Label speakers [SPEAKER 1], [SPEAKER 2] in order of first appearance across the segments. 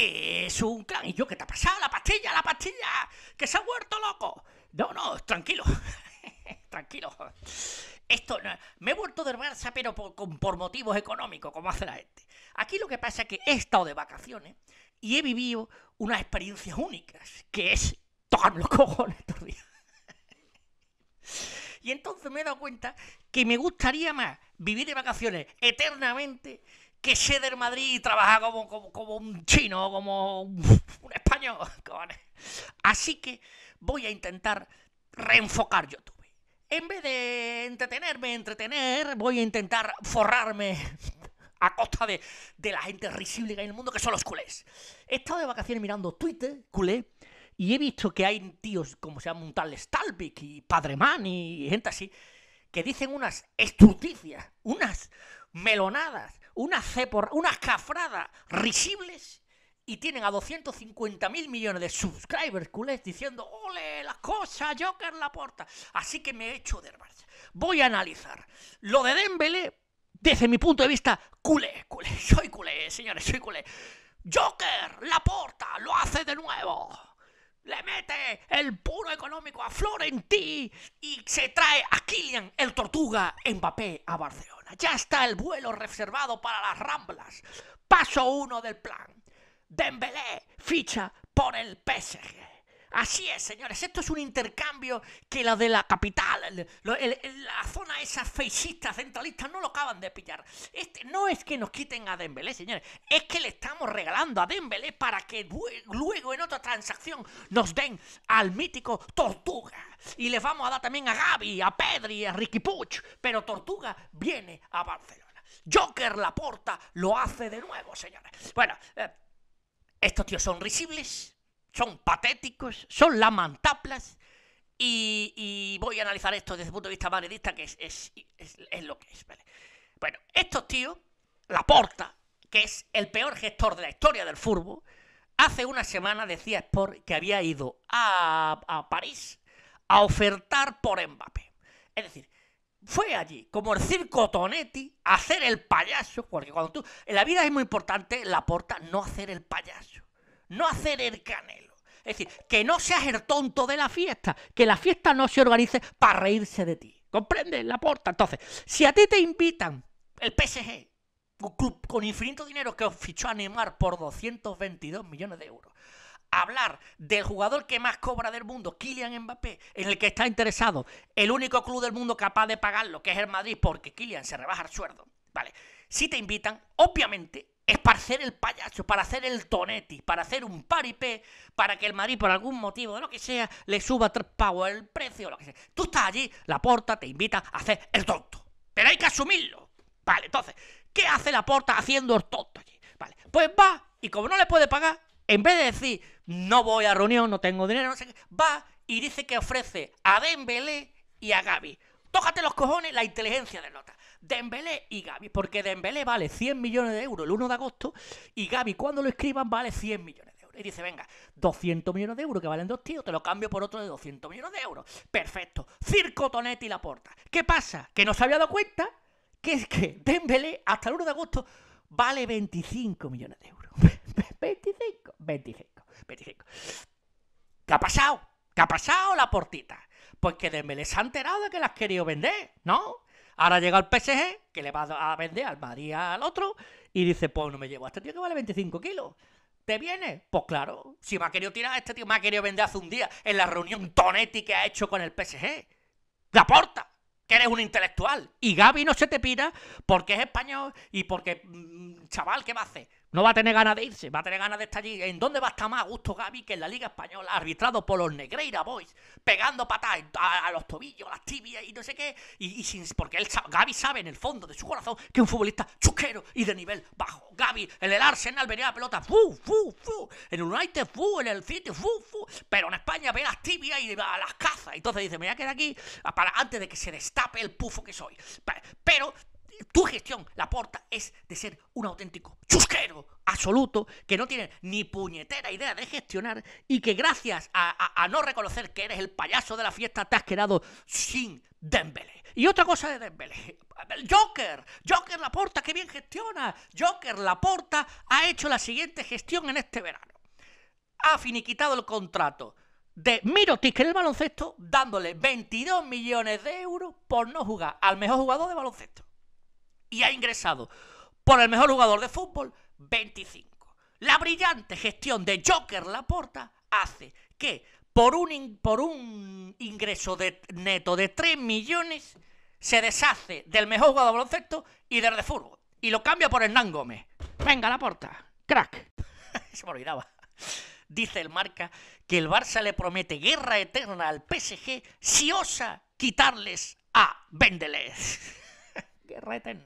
[SPEAKER 1] es un clan. ¿Y yo qué te ha pasado? La pastilla, la pastilla, que se ha vuelto loco. No, no, tranquilo, tranquilo. Esto me he vuelto del Barça, pero por, motivos económicos, como hace la gente. Aquí lo que pasa es que he estado de vacaciones y he vivido unas experiencias únicas, que es tocarme los cojones estos días. Y entonces me he dado cuenta que me gustaría más vivir de vacaciones eternamente que sé Madrid y trabaja como, un chino, como un, español. Así que voy a intentar reenfocar YouTube. En vez de entretenerme, entretener, voy a intentar forrarme a costa de, la gente risible que hay en el mundo, que son los culés. He estado de vacaciones mirando Twitter, culé, y he visto que hay tíos como se llama un tal Stalvik y Padreman y gente así, que dicen unas estruticias unas melonadas, unas, por unas cafradas risibles y tienen a 250 mil millones de subscribers culés diciendo, ole, las cosas, Joker la porta. Así que me he hecho de Barça. Voy a analizar lo de Dembélé desde mi punto de vista culé, culé. Soy culé, señores, soy culé. Joker la porta, lo hace de nuevo. Le mete el puro económico a Florentí y se trae a Killian el Tortuga Mbappé a Barcelona. Ya está el vuelo reservado para las Ramblas. Paso uno del plan. Dembélé ficha por el PSG. Así es, señores. Esto es un intercambio que la de la capital, la zona esa feixista, centralista, no lo acaban de pillar. Este, no es que nos quiten a Dembélé, señores. Es que le estamos regalando a Dembélé para que luego en otra transacción nos den al mítico Tortuga. Y les vamos a dar también a Gaby, a Pedri, a Ricky Puch. Pero Tortuga viene a Barcelona. Joker Laporta lo hace de nuevo, señores. Bueno, eh, estos tíos son risibles son patéticos, son lamentables, y, y, voy a analizar esto desde el punto de vista madridista, que es, lo que es. Bueno, estos tíos, Laporta, que es el peor gestor de la historia del fútbol, hace una semana decía Sport que había ido a, París a ofertar por Mbappé. Es decir, fue allí, como el circo Tonetti, a hacer el payaso, porque cuando tú. En la vida es muy importante Laporta no hacer el payaso, no hacer el canelo. Es decir, que no seas el tonto de la fiesta, que la fiesta no se organice para reírse de ti. ¿Comprendes? La porta. Entonces, si a ti te invitan el PSG, un club con infinito dinero que os fichó a Neymar por 222 millones de euros, hablar del jugador que más cobra del mundo, Kylian Mbappé, en el que está interesado el único club del mundo capaz de pagarlo, que es el Madrid, porque Kylian se rebaja el sueldo, ¿vale? Si te invitan, obviamente es para el payaso, para hacer el tonetti, para hacer un paripé, para que el Madrid, por algún motivo, de lo que sea, le suba tres el precio, o lo que sea. Tú estás allí, la porta te invita a hacer el tonto. Pero hay que asumirlo. Vale, entonces, ¿qué hace la porta haciendo el tonto allí? Vale, pues va, y como no le puede pagar, en vez de decir, no voy a reunión, no tengo dinero, no sé qué, va y dice que ofrece a Dembélé y a Gaby. Tócate los cojones la inteligencia de Nota. Dembélé y Gaby, porque Dembélé vale 100 millones de euros el 1 de agosto y Gaby cuando lo escriban vale 100 millones de euros. Y dice, venga, 200 millones de euros que valen dos tíos, te lo cambio por otro de 200 millones de euros. Perfecto. Circo Tonetti la porta. ¿Qué pasa? Que no se había dado cuenta que es que Dembélé hasta el 1 de agosto vale 25 millones de euros. 25, 25, 25. ¿Qué ha pasado? ¿Qué ha pasado, la portita? Pues que me les ha enterado de que las has querido vender, ¿no? Ahora llega el PSG, que le va a vender al Madrid al otro, y dice, pues no me llevo a este tío que vale 25 kilos. ¿Te viene? Pues claro, si me ha querido tirar este tío, me ha querido vender hace un día en la reunión Tonetti que ha hecho con el PSG. ¡La porta! Que eres un intelectual. Y Gaby no se te pira porque es español y porque, mm, chaval, ¿qué va a hacer? No va a tener ganas de irse, va a tener ganas de estar allí. ¿En dónde va a estar más Augusto Gaby que en la Liga Española, arbitrado por los Negreira Boys, pegando patadas a, los tobillos, las tibias y no sé qué? Y, sin, porque él, Gaby sabe en el fondo de su corazón que es un futbolista chusquero y de nivel bajo. Gaby, en el Arsenal venía la pelota, fu, fu, fu. En el United, fu, en el City, fu, fu. Pero en España ve las tibias y va a las cazas. Entonces dice, me voy a quedar aquí para, antes de que se destape el pufo que soy. Pero tu gestión, la porta, es de ser un auténtico chusquero absoluto, que no tiene ni puñetera idea de gestionar y que gracias a, no reconocer que eres el payaso de la fiesta te has quedado sin Dembélé. Y otra cosa de Dembélé. Joker, Joker Laporta, que bien gestiona. Joker Laporta ha hecho la siguiente gestión en este verano. Ha finiquitado el contrato de Mirotic en el baloncesto, dándole 22 millones de euros por no jugar al mejor jugador de baloncesto. Y ha ingresado por el mejor jugador de fútbol, 25. La brillante gestión de Joker Laporta hace que por un, ingreso neto de 3 millones se deshace del mejor jugador de baloncesto y del de fútbol y lo cambia por Hernán Gómez. Venga, Laporta, crack. se me olvidaba. Dice el marca que el Barça le promete guerra eterna al PSG si osa quitarles a Vendeles que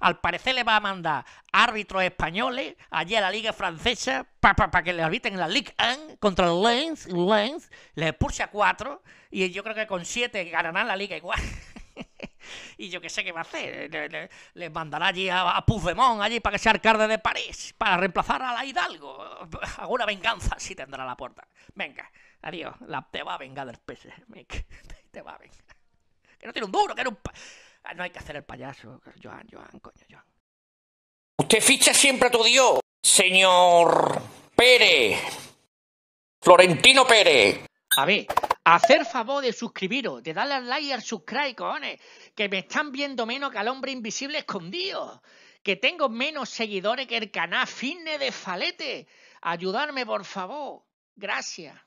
[SPEAKER 1] Al parecer le va a mandar árbitros españoles allí a la Liga Francesa para que le arbitren la Ligue 1 contra el Lens. Lens le a cuatro y yo creo que con siete ganarán la Liga igual. y yo qué sé qué va a hacer. le, mandará allí a, a allí para que sea alcalde de París, para reemplazar a la Hidalgo. Alguna venganza si tendrá la puerta. Venga, adiós. La, te va a vengar del PSG. Te va a vengar. Que no tiene un duro, que era un... Ah, no hay que hacer el payaso, Joan, Joan, coño, Joan. Usted ficha siempre a tu Dios, señor Pérez. Florentino Pérez. A ver, hacer favor de suscribiros, de darle al like y al subscribe, cojones, que me están viendo menos que al hombre invisible escondido, que tengo menos seguidores que el canal Fitness de Falete. Ayudarme, por favor. Gracias.